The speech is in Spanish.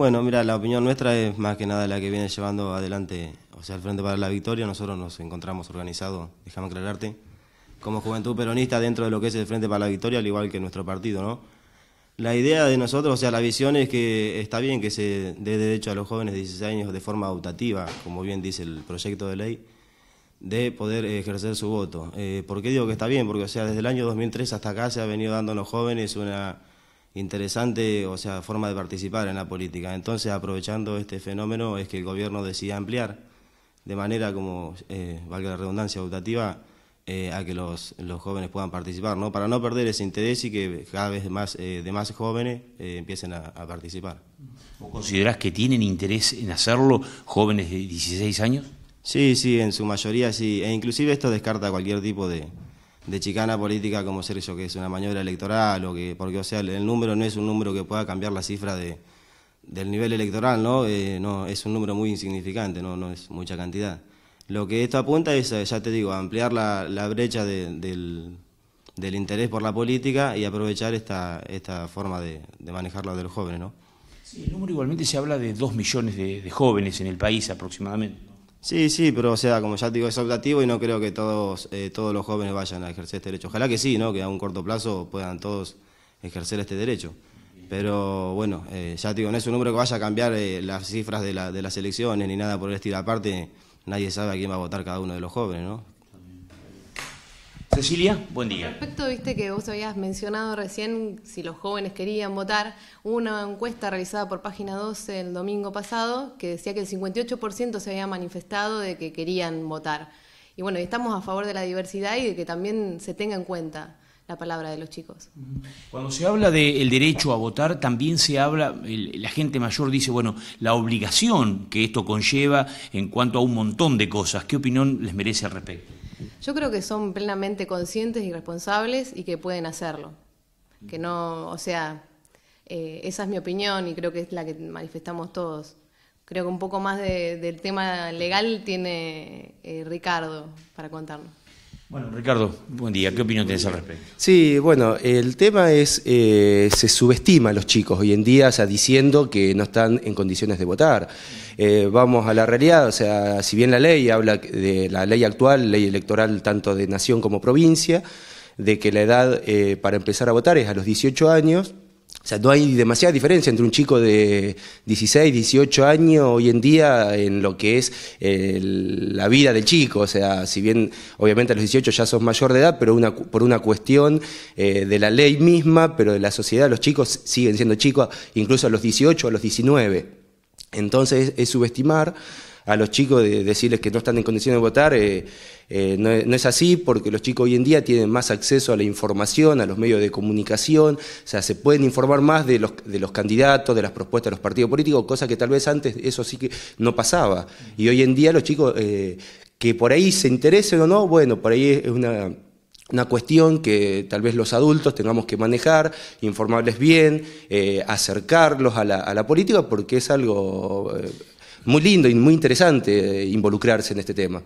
Bueno, mira, la opinión nuestra es más que nada la que viene llevando adelante, o sea, el Frente para la Victoria. Nosotros nos encontramos organizados, déjame aclararte, como Juventud Peronista dentro de lo que es el Frente para la Victoria, al igual que nuestro partido, ¿no? La idea de nosotros, o sea, la visión es que está bien que se dé derecho a los jóvenes de 16 años de forma optativa, como bien dice el proyecto de ley, de poder ejercer su voto. Eh, ¿Por qué digo que está bien? Porque, o sea, desde el año 2003 hasta acá se ha venido dando a los jóvenes una interesante, o sea, forma de participar en la política. Entonces, aprovechando este fenómeno, es que el gobierno decide ampliar de manera como, eh, valga la redundancia, educativa eh, a que los, los, jóvenes puedan participar, ¿no? Para no perder ese interés y que cada vez más eh, de más jóvenes empiecen a, participar. ¿Vos considerás que tienen interés en hacerlo jóvenes de 16 años? Sí, sí, en su mayoría sí, e inclusive esto descarta cualquier tipo de, de chicana política como ser eso que es una maniobra electoral o que porque o sea el número no es un número que pueda cambiar la cifra de, del nivel electoral no eh, no es un número muy insignificante no no es mucha cantidad lo que esto apunta es ya te digo ampliar la, brecha del, interés por la política y aprovechar esta esta forma de, de manejarlo de los jóvenes no sí, el número igualmente se habla de dos millones de jóvenes en el país aproximadamente Sí, sí, pero o sea, como ya te digo, es optativo y no creo que todos, eh, todos los jóvenes vayan a ejercer este derecho. Ojalá que sí, ¿no? Que a un corto plazo puedan todos ejercer este derecho. Pero bueno, eh, ya te digo, no es un número que vaya a cambiar eh, las cifras de, de las elecciones ni nada por el estilo. Aparte, nadie sabe a quién va a votar cada uno de los jóvenes, ¿no? Cecilia, buen día. respecto, viste que vos habías mencionado recién si los jóvenes querían votar, hubo una encuesta realizada por Página 12 el domingo pasado que decía que el 58% se había manifestado de que querían votar. Y bueno, estamos a favor de la diversidad y de que también se tenga en cuenta la palabra de los chicos. Cuando se habla del derecho a votar, también se habla, la gente mayor dice, bueno, la obligación que esto conlleva en cuanto a un montón de cosas. ¿Qué opinión les merece al respecto? Yo creo que son plenamente conscientes y responsables y que pueden hacerlo. Que no, o sea, eh, esa es mi opinión y creo que es la que manifestamos todos. Creo que un poco más del tema legal tiene eh, Ricardo para contarnos. Bueno, Ricardo, buen día. ¿Qué opinión tienes al respecto? Sí, bueno, el tema es, eh, se subestima a los chicos hoy en día, o sea, diciendo que no están en condiciones de votar. Eh, vamos a la realidad, o sea, si bien la ley habla de la ley actual, ley electoral tanto de nación como provincia, de que la edad eh, para empezar a votar es a los 18 años, o sea, no hay demasiada diferencia entre un chico de 16, 18 años hoy en día en lo que es la vida del chico. O sea, si bien obviamente a los 18 ya sos mayor de edad, pero una, por una cuestión eh, de la ley misma, pero de la sociedad, los chicos siguen siendo chicos incluso a los 18, a los 19. Entonces es subestimar a los chicos de decirles que no están en condiciones de votar, eh, eh, no, es así porque los chicos hoy en día tienen más acceso a la información, a los medios de comunicación, o sea, se pueden informar más de los, de los candidatos, de las propuestas de los partidos políticos, cosa que tal vez antes eso sí que no pasaba. Y hoy en día los chicos, eh, que por ahí se interesen o no, bueno, por ahí es una cuestión que tal vez los adultos tengamos que manejar, informarles bien, acercarlos a la, a la, política, porque es algo muy lindo y muy interesante eh, involucrarse en este tema.